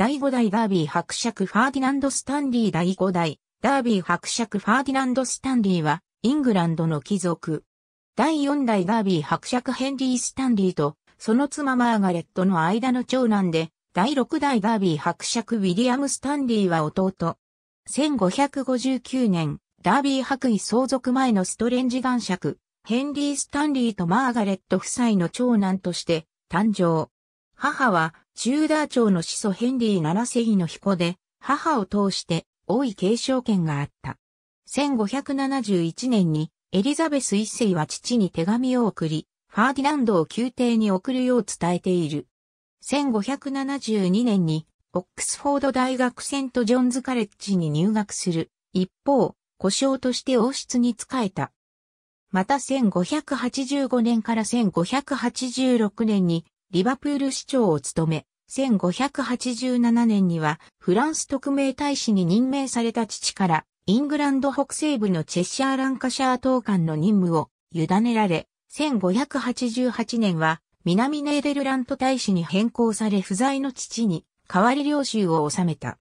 第5代ダービー伯爵ファーディナンド・スタンリー第5代ダービー伯爵ファーディナンド・スタンリーはイングランドの貴族。第4代ダービー伯爵ヘンリー・スタンリーとその妻マーガレットの間の長男で第6代ダービー伯爵ウィリアム・スタンリーは弟。1559年、ダービー伯位相続前のストレンジ男爵、ヘンリー・スタンリーとマーガレット夫妻の長男として誕生。母はチューダー朝の始祖ヘンリー7世紀の彦で、母を通して王位継承権があった。1571年にエリザベス一世は父に手紙を送り、ファーディナンドを宮廷に送るよう伝えている。1572年にオックスフォード大学セントジョンズカレッジに入学する。一方、故障として王室に仕えた。また1585年から1586年にリバプール市長を務め、1587年にはフランス特命大使に任命された父からイングランド北西部のチェッシャーランカシャー島間の任務を委ねられ、1588年は南ネーデルラント大使に変更され不在の父に代わり領収を収めた。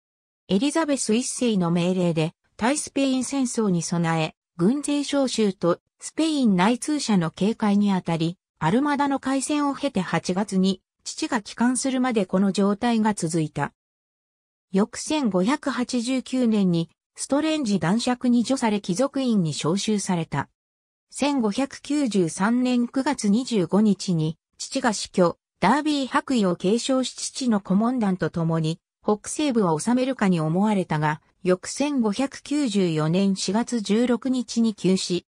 エリザベス一世の命令で対スペイン戦争に備え、軍勢召集とスペイン内通者の警戒にあたり、アルマダの改戦を経て8月に、父が帰還するまでこの状態が続いた。翌1589年に、ストレンジ男爵に除され貴族院に召集された。1593年9月25日に、父が死去、ダービー白衣を継承し父の顧問団と共に、北西部を治めるかに思われたが、翌1594年4月16日に急死。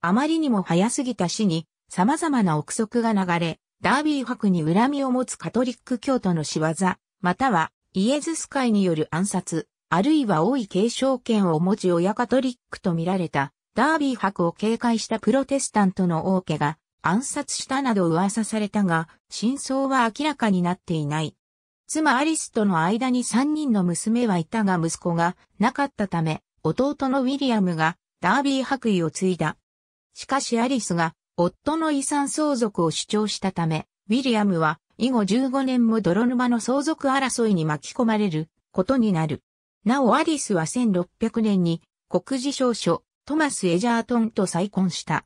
あまりにも早すぎた死に、様々な憶測が流れ、ダービー博に恨みを持つカトリック教徒の仕業、またはイエズス会による暗殺、あるいは王位継承権を持ち親カトリックと見られた、ダービー博を警戒したプロテスタントの王家が暗殺したなど噂されたが、真相は明らかになっていない。妻アリスとの間に3人の娘はいたが息子がなかったため、弟のウィリアムがダービー白衣を継いだ。しかしアリスが夫の遺産相続を主張したため、ウィリアムは以後15年も泥沼の相続争いに巻き込まれることになる。なおアリスは1600年に国事少書トマス・エジャートンと再婚した。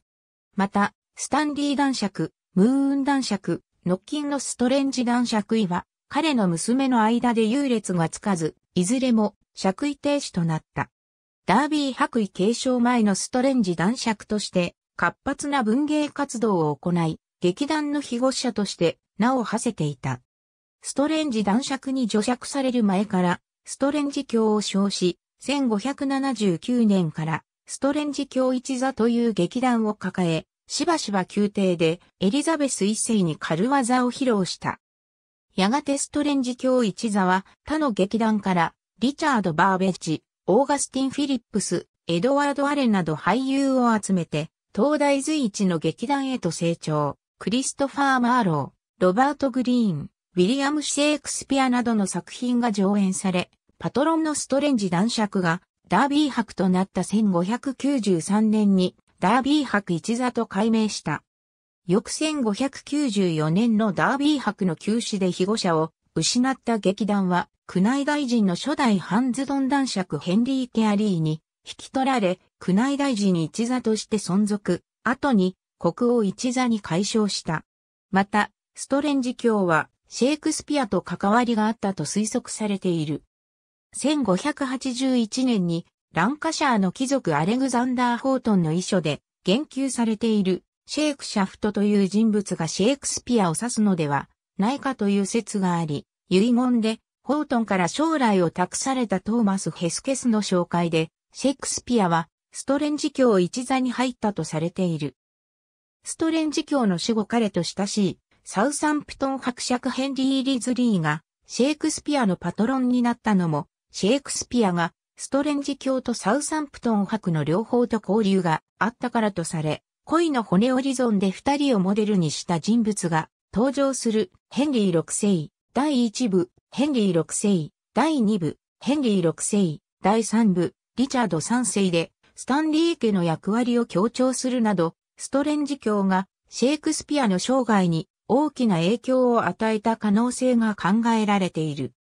また、スタンリー男爵、ムーン男爵、ノッキンのストレンジ男爵位は、彼の娘の間で優劣がつかず、いずれも爵位停止となった。ダービー白衣継承前のストレンジ男爵として、活発な文芸活動を行い、劇団の非護者として名を馳せていた。ストレンジ男爵に除爵される前から、ストレンジ教を称し、1579年からストレンジ教一座という劇団を抱え、しばしば宮廷でエリザベス一世に軽技を披露した。やがてストレンジ教一座は他の劇団からリチャード・バーベッジ、オーガスティン・フィリップス、エドワード・アレなど俳優を集めて東大随一の劇団へと成長、クリストファー・マーロー、ロバート・グリーン、ウィリアム・シェイクスピアなどの作品が上演され、パトロンのストレンジ男爵がダービー博となった1593年にダービー博一座と改名した。翌1594年のダービー博の休止で被護者を失った劇団は、宮内大臣の初代ハンズドン男爵ヘンリー・ケアリーに引き取られ、宮内大臣一座として存続、後に国王一座に解消した。また、ストレンジ教はシェイクスピアと関わりがあったと推測されている。1581年にランカシャーの貴族アレグザンダー・ホートンの遺書で言及されているシェイクシャフトという人物がシェイクスピアを指すのではないかという説があり、遺言でホートンから将来を託されたトーマス・ヘスケスの紹介で、シェイクスピアはストレンジ教一座に入ったとされている。ストレンジ教の死後彼と親しい、サウサンプトン伯爵ヘンリー・リズリーが、シェイクスピアのパトロンになったのも、シェイクスピアが、ストレンジ教とサウサンプトン伯の両方と交流があったからとされ、恋の骨折り損で二人をモデルにした人物が登場するヘンリー六世、第一部、ヘンリー六世、第二部、ヘンリー六世、第三部、リチャード三世でスタンリー家の役割を強調するなど、ストレンジ教がシェイクスピアの生涯に大きな影響を与えた可能性が考えられている。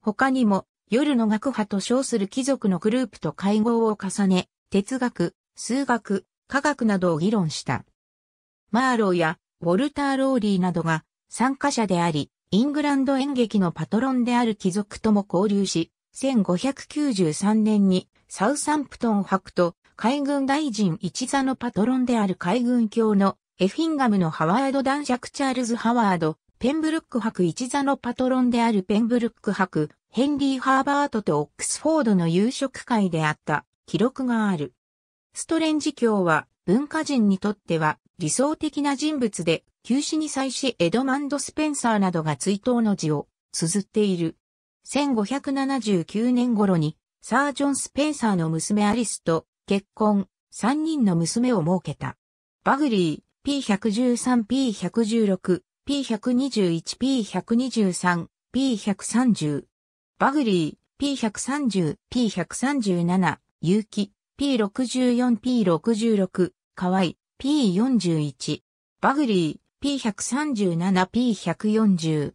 他にも、夜の学派と称する貴族のグループと会合を重ね、哲学、数学、科学などを議論した。マーローやウォルター・ローリーなどが参加者であり、イングランド演劇のパトロンである貴族とも交流し、1593年にサウサンプトン博と海軍大臣一座のパトロンである海軍卿のエフィンガムのハワード男爵チャールズ・ハワード、ペンブルック博一座のパトロンであるペンブルック博、ヘンリー・ハーバートとオックスフォードの夕食会であった記録がある。ストレンジ卿は文化人にとっては理想的な人物で、休止に際しエドマンド・スペンサーなどが追悼の字を綴っている。1579年頃にサージョン・スペンサーの娘アリスと結婚、3人の娘を設けた。バグリー、P113、P116、P121、P123、P130。バグリー、P130、P137、有機、P64、P66、河合、P41。バグリー、P137、P140。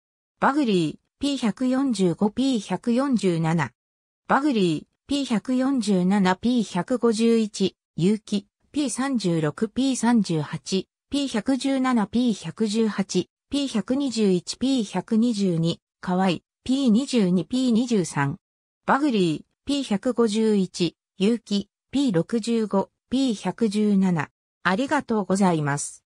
バグリー P145P147。バグリー P147P151。有機 P36P38。P117P118。P121P122。河合 P22P23。バグリー P151。有機 P65。P117。ありがとうございます。